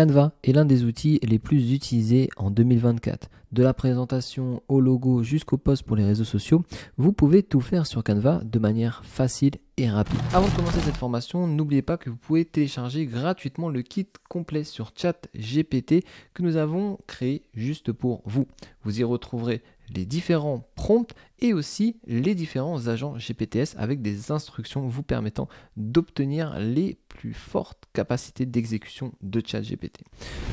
Canva est l'un des outils les plus utilisés en 2024. De la présentation au logo jusqu'au post pour les réseaux sociaux, vous pouvez tout faire sur Canva de manière facile et rapide. Avant de commencer cette formation, n'oubliez pas que vous pouvez télécharger gratuitement le kit complet sur ChatGPT que nous avons créé juste pour vous. Vous y retrouverez les différents prompts et aussi les différents agents GPTS avec des instructions vous permettant d'obtenir les plus fortes capacités d'exécution de GPT.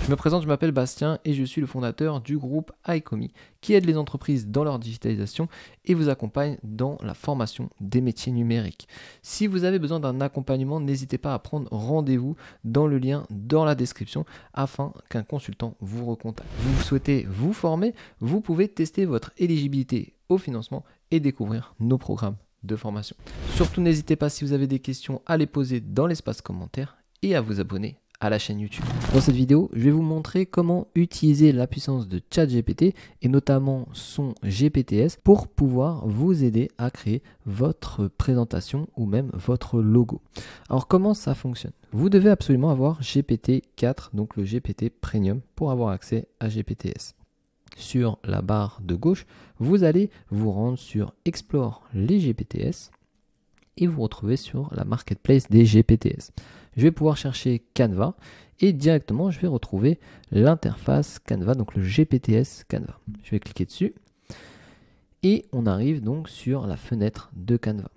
Je me présente, je m'appelle Bastien et je suis le fondateur du groupe iComi qui aide les entreprises dans leur digitalisation et vous accompagne dans la formation des métiers numériques. Si vous avez besoin d'un accompagnement, n'hésitez pas à prendre rendez-vous dans le lien dans la description afin qu'un consultant vous recontacte. Vous souhaitez vous former, vous pouvez tester votre éligibilité au financement et découvrir nos programmes de formation. Surtout n'hésitez pas si vous avez des questions à les poser dans l'espace commentaire et à vous abonner à la chaîne YouTube. Dans cette vidéo, je vais vous montrer comment utiliser la puissance de ChatGPT et notamment son GPTS pour pouvoir vous aider à créer votre présentation ou même votre logo. Alors comment ça fonctionne Vous devez absolument avoir GPT 4, donc le GPT Premium, pour avoir accès à GPTS sur la barre de gauche, vous allez vous rendre sur Explore les GPTS et vous retrouvez sur la marketplace des GPTS. Je vais pouvoir chercher Canva et directement je vais retrouver l'interface Canva, donc le GPTS Canva. Je vais cliquer dessus et on arrive donc sur la fenêtre de Canva.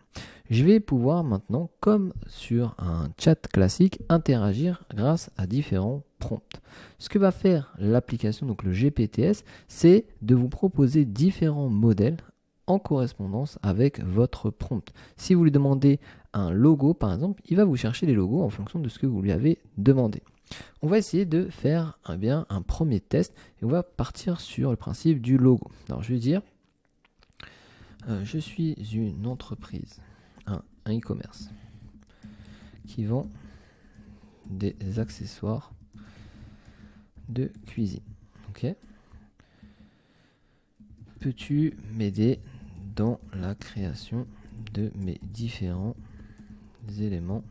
Je vais pouvoir maintenant, comme sur un chat classique, interagir grâce à différents prompts. Ce que va faire l'application, donc le GPTS, c'est de vous proposer différents modèles en correspondance avec votre prompt. Si vous lui demandez un logo, par exemple, il va vous chercher les logos en fonction de ce que vous lui avez demandé. On va essayer de faire eh bien, un premier test et on va partir sur le principe du logo. Alors je vais dire euh, je suis une entreprise, un, e-commerce, qui vend des accessoires de cuisine. Ok Peux-tu m'aider dans la création de mes différents éléments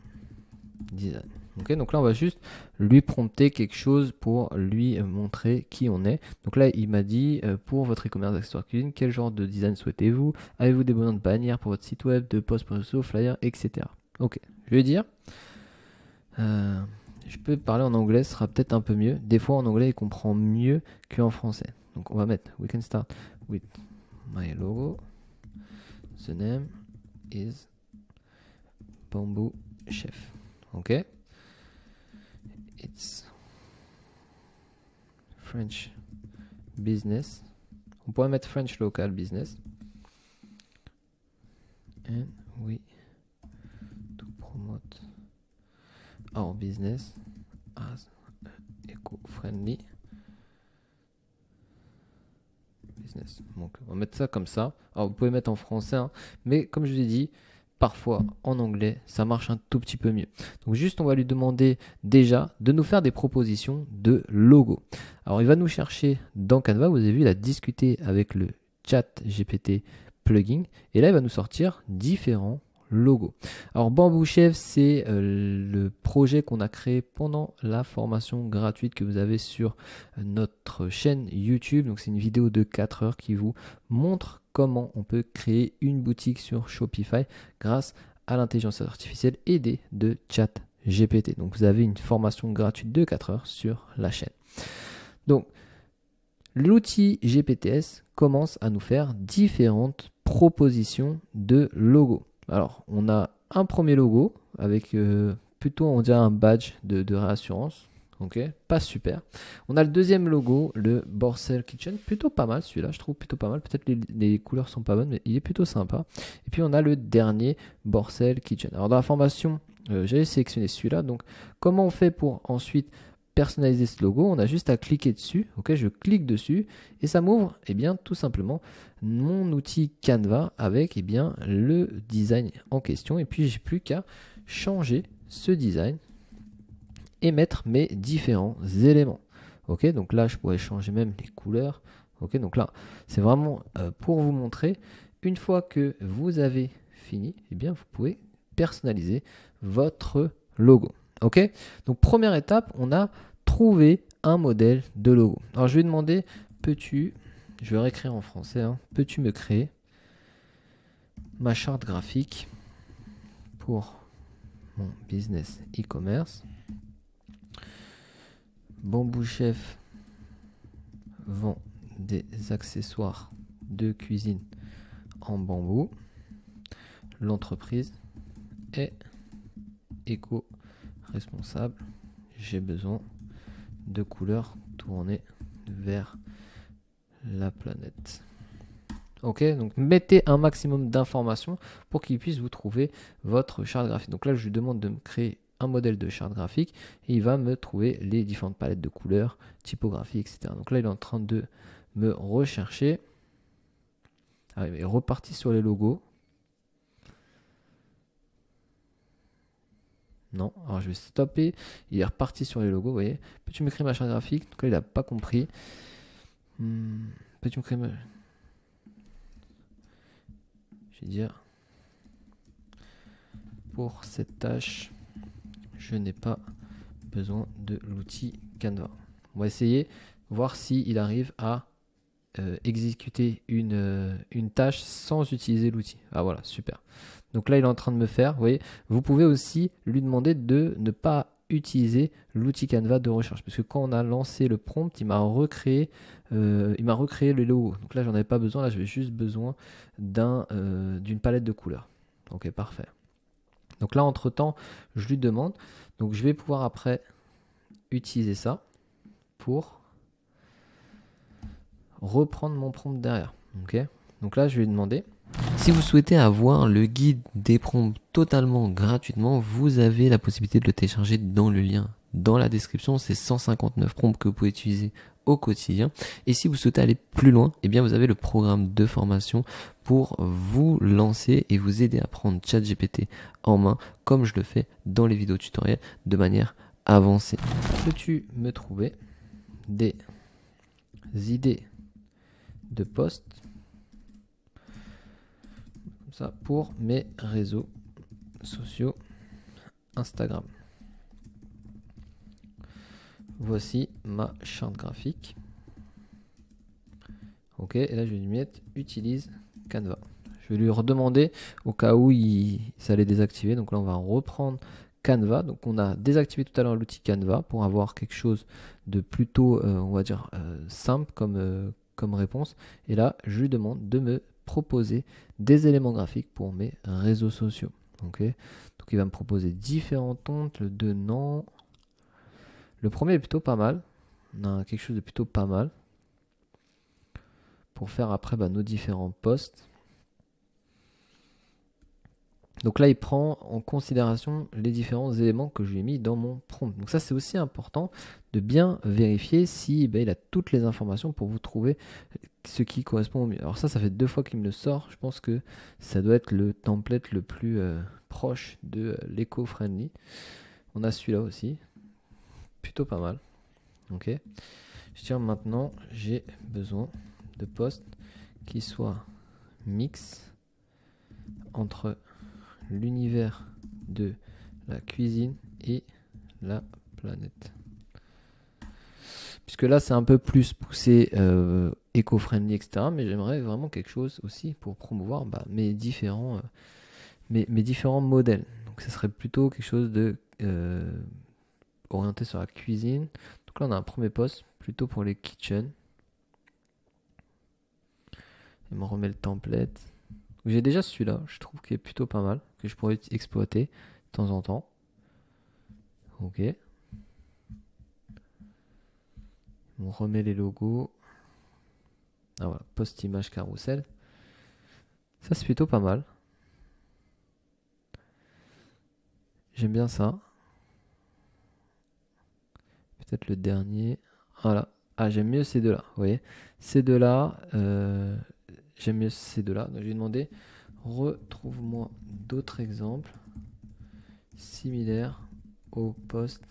design donc là, on va juste lui prompter quelque chose pour lui montrer qui on est. Donc là, il m'a dit euh, pour votre e-commerce d'accessoires cuisine, quel genre de design souhaitez-vous Avez-vous des besoins de bannières pour votre site web, de posts pour réseaux, flyers, etc. Ok, je vais dire. Euh, je peux parler en anglais, ce sera peut-être un peu mieux. Des fois, en anglais, il comprend mieux qu'en français. Donc on va mettre We can start with my logo. The name is Bamboo Chef. Ok it's French business. On pourrait mettre French local business. And we to promote our business as eco-friendly business. Donc on va mettre ça comme ça. Alors vous pouvez mettre en français, hein. mais comme je l'ai dit, parfois en anglais, ça marche un tout petit peu mieux. Donc juste, on va lui demander déjà de nous faire des propositions de logo. Alors il va nous chercher dans Canva, vous avez vu, il a discuté avec le chat GPT plugin, et là il va nous sortir différents logos. Alors Bambou Chef, c'est euh, le projet qu'on a créé pendant la formation gratuite que vous avez sur euh, notre chaîne YouTube. Donc c'est une vidéo de 4 heures qui vous montre comment on peut créer une boutique sur Shopify grâce à l'intelligence artificielle aidée de chat Donc vous avez une formation gratuite de 4 heures sur la chaîne. Donc l'outil GPTS commence à nous faire différentes propositions de logo. Alors on a un premier logo avec euh, plutôt on dirait un badge de réassurance Ok, pas super. On a le deuxième logo, le Borsell Kitchen, plutôt pas mal celui-là, je trouve plutôt pas mal. Peut-être les, les, couleurs sont pas bonnes, mais il est plutôt sympa. Et puis on a le dernier Borsell Kitchen. Alors dans la formation, j'ai euh, j'avais sélectionné celui-là. Donc comment on fait pour ensuite personnaliser ce logo On a juste à cliquer dessus. Ok, je clique dessus et ça m'ouvre, eh bien tout simplement mon outil Canva avec eh bien le design en question. Et puis j'ai plus qu'à changer ce design mettre mes différents éléments. Ok, donc là, je pourrais changer même les couleurs. Ok, donc là, c'est vraiment euh, pour vous montrer. Une fois que vous avez fini, eh bien, vous pouvez personnaliser votre logo. Ok, donc première étape, on a trouvé un modèle de logo. Alors, je vais demander, peux-tu, je vais réécrire en français, hein, peux-tu me créer ma charte graphique pour mon business e-commerce Bambou Chef vend des accessoires de cuisine en bambou. L'entreprise est éco-responsable. J'ai besoin de couleurs tournées vers la planète. Ok, donc mettez un maximum d'informations pour qu'ils puissent vous trouver votre charte graphique. Donc là, je lui demande de me créer un modèle de charte graphique et il va me trouver les différentes palettes de couleurs, typographie, etc. Donc là, il est en train de me rechercher. Ah reparti sur les logos. Non, alors je vais stopper. Il est reparti sur les logos, vous voyez. Peux-tu m'écrire ma charte graphique Donc là, il n'a pas compris. Hmm, peux Je vais dire... Pour cette tâche, je n'ai pas besoin de l'outil Canva. On va essayer, voir s'il il arrive à euh, exécuter une, euh, une, tâche sans utiliser l'outil. Ah voilà, super. Donc là, il est en train de me faire. Vous vous pouvez aussi lui demander de ne pas utiliser l'outil Canva de recherche. Parce que quand on a lancé le prompt, il m'a recréé, euh, il m'a recréé le logo. Donc là, j'en avais pas besoin. Là, j'avais juste besoin d'un, d'une palette de couleurs. Ok, parfait. Donc là, entre-temps, je lui demande. Donc je vais pouvoir après utiliser ça pour reprendre mon prompt derrière. OK, Donc là, je vais lui demander. Si vous souhaitez avoir le guide des prompts totalement gratuitement, vous avez la possibilité de le télécharger dans le lien dans la description c'est 159 prompts que vous pouvez utiliser au quotidien. Et si vous souhaitez aller plus loin, eh bien vous avez le programme de formation pour vous lancer et vous aider à prendre ChatGPT en main, comme je le fais dans les vidéos tutoriels de manière avancée. Peux-tu me trouver des idées de postes ça pour mes réseaux sociaux Instagram voici ma charte graphique. Ok, et là je vais lui mettre utilise Canva. Je vais lui redemander au cas où il, ça allait désactiver. Donc là on va reprendre Canva. Donc on a désactivé tout à l'heure l'outil Canva pour avoir quelque chose de plutôt, euh, on va dire, euh, simple comme, euh, comme réponse. Et là je lui demande de me proposer des éléments graphiques pour mes réseaux sociaux. Ok, donc il va me proposer différentes tontes, le de le premier est plutôt pas mal. On a quelque chose de plutôt pas mal. Pour faire après bah, nos différents postes. Donc là, il prend en considération les différents éléments que j'ai mis dans mon prompt. Donc ça, c'est aussi important de bien vérifier si bah, il a toutes les informations pour vous trouver ce qui correspond au mieux. Alors ça, ça fait deux fois qu'il me le sort. Je pense que ça doit être le template le plus euh, proche de euh, l'éco-friendly. On a celui-là aussi plutôt pas mal. Ok. Je tiens maintenant, j'ai besoin de postes qui soient mix entre l'univers de la cuisine et la planète. Puisque là, c'est un peu plus poussé, euh, éco-friendly, etc. Mais j'aimerais vraiment quelque chose aussi pour promouvoir bah, mes, différents, euh, mes, différents modèles. Donc, ce serait plutôt quelque chose de euh, orienté sur la cuisine. Donc là, on a un premier poste plutôt pour les kitchen. Il me remet le template. J'ai déjà celui-là, je trouve qu'il est plutôt pas mal, que je pourrais exploiter de temps en temps. Ok. on remet les logos. Ah voilà, post image carousel. Ça c'est plutôt pas mal. J'aime bien ça peut le dernier. Voilà. Ah, j'aime mieux ces deux-là. Vous voyez Ces deux-là, euh, j'aime mieux ces deux-là. Donc, je ai demandé, retrouve-moi d'autres exemples similaires au poste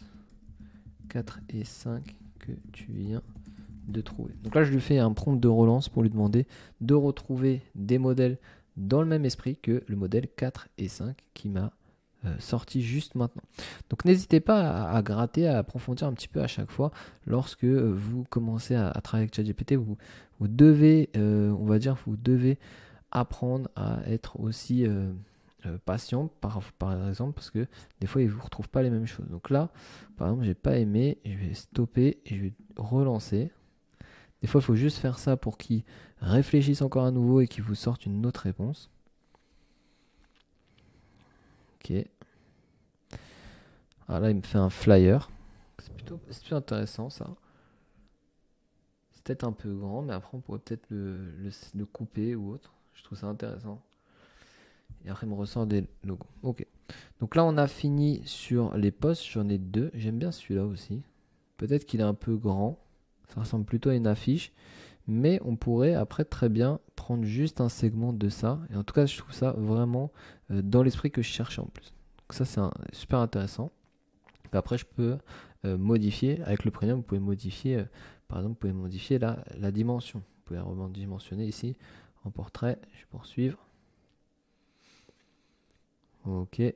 4 et 5 que tu viens de trouver. Donc là, je lui fais un prompt de relance pour lui demander de retrouver des modèles dans le même esprit que le modèle 4 et 5 qui m'a euh, sorti juste maintenant. Donc n'hésitez pas à, gratter, à approfondir un petit peu à chaque fois lorsque euh, vous commencez à, travailler avec ChatGPT. Vous, vous devez, euh, on va dire, vous devez apprendre à être aussi patient, par, par, exemple, parce que des fois, il vous retrouve pas les mêmes choses. Donc là, par exemple, j'ai pas aimé, je vais stopper et je vais relancer. Des fois, il faut juste faire ça pour qu'il réfléchisse encore à nouveau et qu'il vous sorte une autre réponse. Ok. Ah là, il me fait un flyer. C'est plutôt, intéressant ça. C'est peut-être un peu grand, mais après on pourrait peut-être le, le, couper ou autre. Je trouve ça intéressant. Et après, il me ressort des logos. Ok. Donc là, on a fini sur les postes. J'en ai deux. J'aime bien celui-là aussi. Peut-être qu'il est un peu grand. Ça ressemble plutôt à une affiche. Mais on pourrait après très bien prendre juste un segment de ça. Et en tout cas, je trouve ça vraiment euh, dans l'esprit que je cherchais en plus. ça, c'est super intéressant. après, je peux euh, modifier, avec le premium, vous pouvez modifier, euh, par exemple, vous pouvez modifier la, la dimension. Vous pouvez vraiment redimensionner ici en portrait. Je vais poursuivre. Ok. Et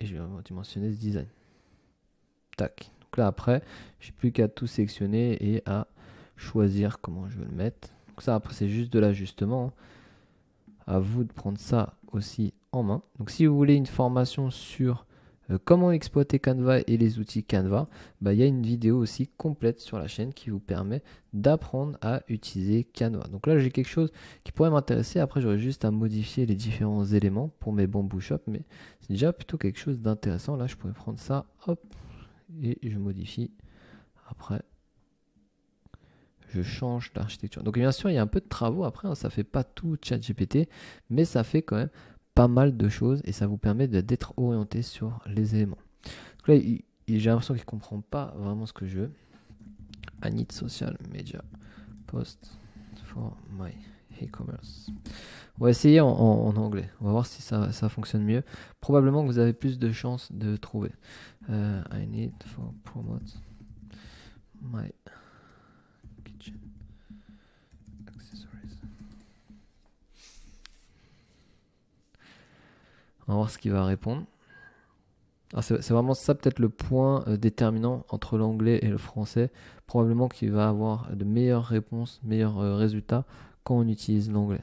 je vais redimensionner ce design. Tac. Donc là, après, j'ai plus qu'à tout sélectionner et à choisir comment je veux le mettre. Donc ça, après, c'est juste de l'ajustement. À vous de prendre ça aussi en main. Donc si vous voulez une formation sur euh, comment exploiter Canva et les outils Canva, bah, il y a une vidéo aussi complète sur la chaîne qui vous permet d'apprendre à utiliser Canva. Donc là, j'ai quelque chose qui pourrait m'intéresser. Après, j'aurais juste à modifier les différents éléments pour mes bons shop, mais c'est déjà plutôt quelque chose d'intéressant. Là, je pourrais prendre ça, hop, et je modifie. Après, je change d'architecture. Donc bien sûr, il y a un peu de travaux après, hein. ça fait pas tout chat GPT, mais ça fait quand même pas mal de choses et ça vous permet d'être orienté sur les éléments. Donc là, j'ai l'impression qu'il comprend pas vraiment ce que je veux. I need social media post for my e-commerce. On va essayer en, anglais. On va voir si ça, fonctionne mieux. Probablement que vous avez plus de chances de trouver. Euh, I need for promote my voir ce qu'il va répondre. Ah, c'est vraiment ça peut-être le point euh, déterminant entre l'anglais et le français. Probablement qu'il va avoir de meilleures réponses, meilleurs euh, résultats quand on utilise l'anglais.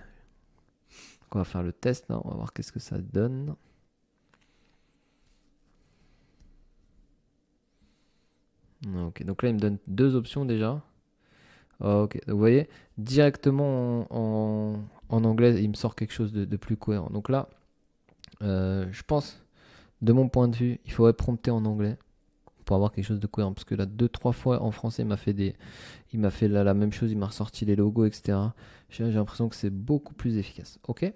On va faire le test, hein. on va voir qu'est-ce que ça donne. Ok, donc là il me donne deux options déjà. Ah, ok, donc, vous voyez, directement en, anglais, il me sort quelque chose de, de plus cohérent. Donc là, euh, je pense, de mon point de vue, il faudrait prompter en anglais pour avoir quelque chose de cohérent. Parce que là, deux, trois fois en français, il m'a fait, des... il m'a fait la, même chose, il m'a ressorti les logos, etc. J'ai, l'impression que c'est beaucoup plus efficace. Ok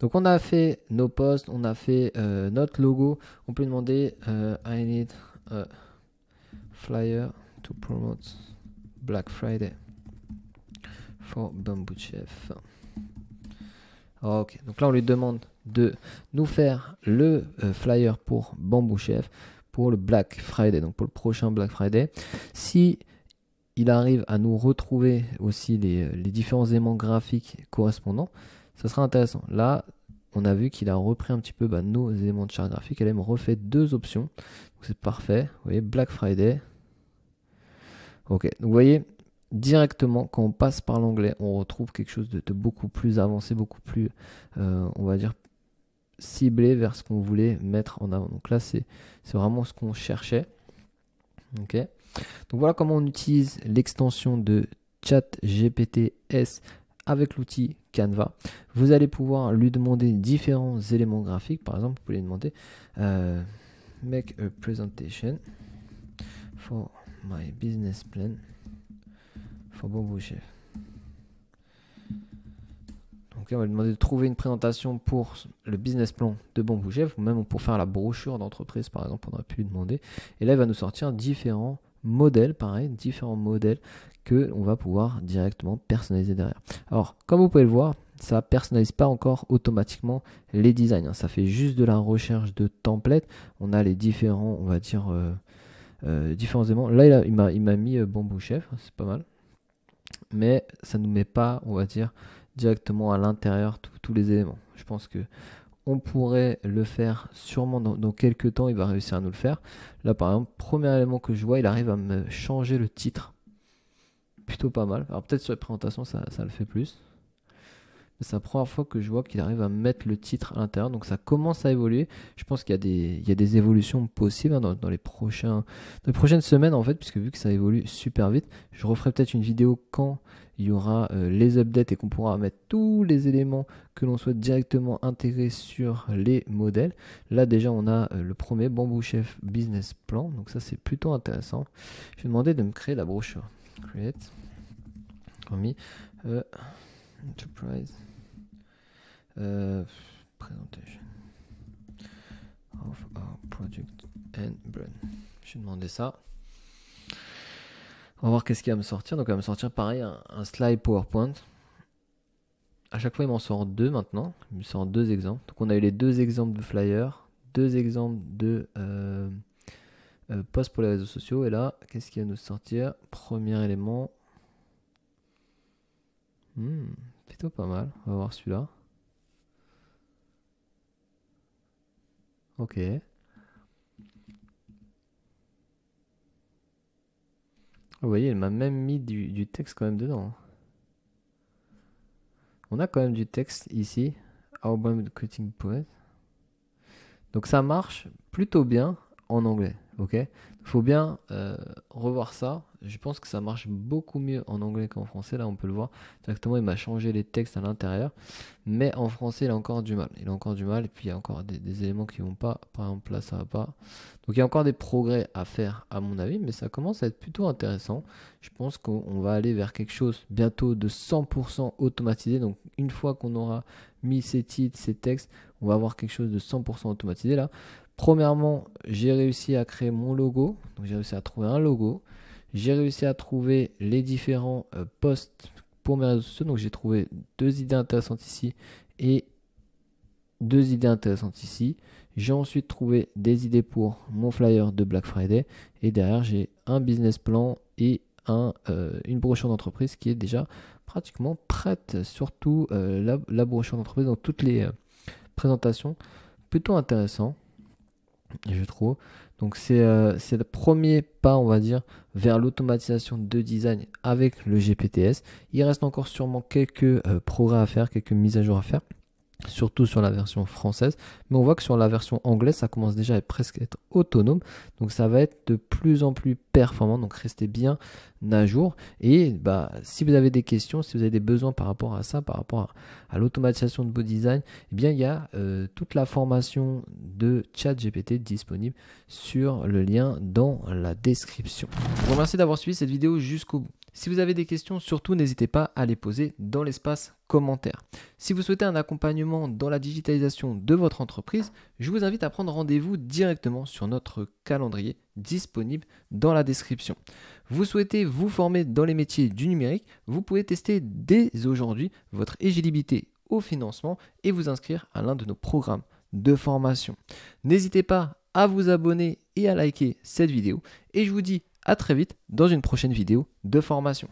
Donc, on a fait nos posts, on a fait euh, notre logo. On peut demander euh, I need a flyer to promote Black Friday for Bamboo Chef. Ah, donc là on lui demande de nous faire le euh, flyer pour Bamboo Chef pour le Black Friday, donc pour le prochain Black Friday. Si il arrive à nous retrouver aussi les, euh, différents éléments graphiques correspondants, ça sera intéressant. Là, on a vu qu'il a repris un petit peu bah, nos éléments de charte graphique. Elle me refait deux options. C'est parfait. Vous voyez, Black Friday. Ok, vous voyez, directement, quand on passe par l'anglais, on retrouve quelque chose de, beaucoup plus avancé, beaucoup plus, euh, on va dire, ciblé vers ce qu'on voulait mettre en avant. Donc là, c'est vraiment ce qu'on cherchait. Ok. Donc voilà comment on utilise l'extension de chat GPT-S avec l'outil Canva. Vous allez pouvoir lui demander différents éléments graphiques. Par exemple, vous pouvez lui demander euh, Make a presentation for my business plan bon Donc là, on va lui demander de trouver une présentation pour le business plan de Bon Chef ou même pour faire la brochure d'entreprise, par exemple, on aurait pu lui demander. Et là, il va nous sortir différents modèles, pareil, différents modèles que on va pouvoir directement personnaliser derrière. Alors, comme vous pouvez le voir, ça personnalise pas encore automatiquement les designs. Hein. Ça fait juste de la recherche de templates. On a les différents, on va dire, euh, euh, différents éléments. Là, il m'a mis chef, euh, c'est pas mal mais ça nous met pas, on va dire, directement à l'intérieur tous les éléments. Je pense que on pourrait le faire sûrement dans, quelques temps, il va réussir à nous le faire. Là, par exemple, premier élément que je vois, il arrive à me changer le titre. Plutôt pas mal. Alors peut-être sur les présentations, ça, ça le fait plus c'est la première fois que je vois qu'il arrive à mettre le titre à l'intérieur. Donc ça commence à évoluer. Je pense qu'il y, y, a des évolutions possibles hein, dans, les prochaines semaines, en fait, puisque vu que ça évolue super vite, je referai peut-être une vidéo quand il y aura euh, les updates et qu'on pourra mettre tous les éléments que l'on souhaite directement intégrer sur les modèles. Là déjà on a euh, le premier Bamboo Chef Business Plan, donc ça c'est plutôt intéressant. Je vais demander de me créer la brochure. Create. Euh, enterprise. Euh, presentation of our product and brand. J'ai demandé ça. On va voir qu'est-ce qu'il va me sortir. Donc, il me sortir pareil un, slide PowerPoint. À chaque fois, il m'en sort deux maintenant. Il me sort deux exemples. Donc, on a eu les deux exemples de flyer deux exemples de euh, euh, posts pour les réseaux sociaux. Et là, qu'est-ce qu'il va nous sortir Premier élément. Hmm, plutôt pas mal. On va voir celui-là. Ok. Vous voyez, il m'a même mis du, texte quand même dedans. Hein. On a quand même du texte ici. Album Cutting Poet. Donc ça marche plutôt bien en anglais. Ok Faut bien euh, revoir ça. Je pense que ça marche beaucoup mieux en anglais qu'en français. Là, on peut le voir. exactement. il m'a changé les textes à l'intérieur. Mais en français, il a encore du mal. Il a encore du mal. Et puis, il y a encore des, éléments qui vont pas. Par exemple, là, ça va pas. Donc, il y a encore des progrès à faire, à mon avis. Mais ça commence à être plutôt intéressant. Je pense qu'on va aller vers quelque chose bientôt de 100% automatisé. Donc, une fois qu'on aura mis ces titres, ces textes, on va avoir quelque chose de 100% automatisé là. Premièrement, j'ai réussi à créer mon logo. Donc, j'ai réussi à trouver un logo. J'ai réussi à trouver les différents euh, posts pour mes réseaux sociaux. Donc, j'ai trouvé deux idées intéressantes ici et deux idées intéressantes ici. J'ai ensuite trouvé des idées pour mon flyer de Black Friday. Et derrière, j'ai un business plan et euh, une brochure d'entreprise qui est déjà pratiquement prête. Surtout euh, la, la, brochure d'entreprise, dans toutes les présentations. Plutôt intéressant je trouve. Donc euh, c'est le premier pas, on va dire, vers l'automatisation de design avec le GPTS. Il reste encore sûrement quelques euh, progrès à faire, quelques mises à jour à faire surtout sur la version française, mais on voit que sur la version anglaise, ça commence déjà à presque être autonome, donc ça va être de plus en plus performant, donc restez bien à jour, et bah, si vous avez des questions, si vous avez des besoins par rapport à ça, par rapport à, l'automatisation de beau design, eh bien il y a euh, toute la formation de chat GPT disponible sur le lien dans la description. Je vous remercie d'avoir suivi cette vidéo jusqu'au bout. Si vous avez des questions, surtout n'hésitez pas à les poser dans l'espace commentaire. Si vous souhaitez un accompagnement dans la digitalisation de votre entreprise, je vous invite à prendre rendez-vous directement sur notre calendrier disponible dans la description. Vous souhaitez vous former dans les métiers du numérique, vous pouvez tester dès aujourd'hui votre éligibilité au financement et vous inscrire à l'un de nos programmes de formation. N'hésitez pas à vous abonner et à liker cette vidéo et je vous dis à très vite dans une prochaine vidéo de formation.